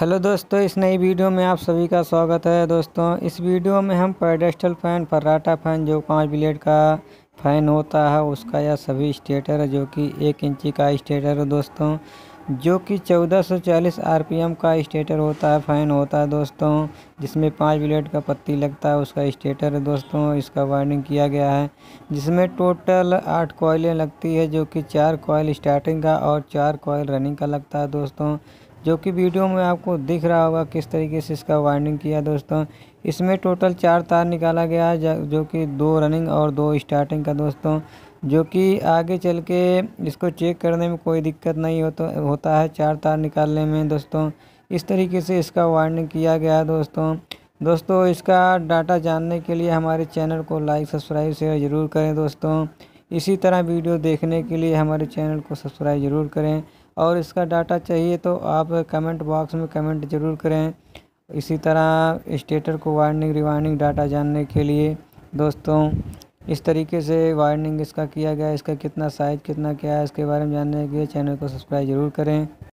hello दोस्तों इस नई वीडियो में आप सभी का स्वागत है दोस्तों इस वीडियो में हम पेडेस्टल फ़ैन फर्राटा फ़ैन जो पाँच ब्लेड का फ़ैन होता है उसका या सभी स्टेटर जो कि एक इंची का स्टेटर है दोस्तों जो कि 1440 आरपीएम का स्टेटर होता है फ़ैन होता है दोस्तों जिसमें पाँच ब्लेड का पत्ती लगता है उसका स्टेटर है दोस्तों इसका वायरिंग किया गया है जिसमें टोटल आठ कोयलें लगती है जो कि चार कोयल स्टार्टिंग का और चार कोयल रनिंग का लगता है दोस्तों जो कि वीडियो में आपको दिख रहा होगा किस तरीके से इसका वाइंडिंग किया दोस्तों इसमें टोटल चार तार निकाला गया है जो कि दो रनिंग और दो स्टार्टिंग का दोस्तों जो कि आगे चल के इसको चेक करने में कोई दिक्कत नहीं हो तो होता है चार तार निकालने में दोस्तों इस तरीके से इसका वाइंडिंग किया गया है दोस्तों दोस्तों इसका डाटा जानने के लिए हमारे चैनल को लाइक सब्सक्राइब शेयर ज़रूर करें दोस्तों इसी तरह वीडियो देखने के लिए हमारे चैनल को सब्सक्राइब ज़रूर करें और इसका डाटा चाहिए तो आप कमेंट बॉक्स में कमेंट ज़रूर करें इसी तरह स्टेटर को वार्निंग रिवार्निंग डाटा जानने के लिए दोस्तों इस तरीके से वार्निंग इसका किया गया इसका कितना साइज़ कितना क्या है इसके बारे में जानने के लिए चैनल को सब्सक्राइब ज़रूर करें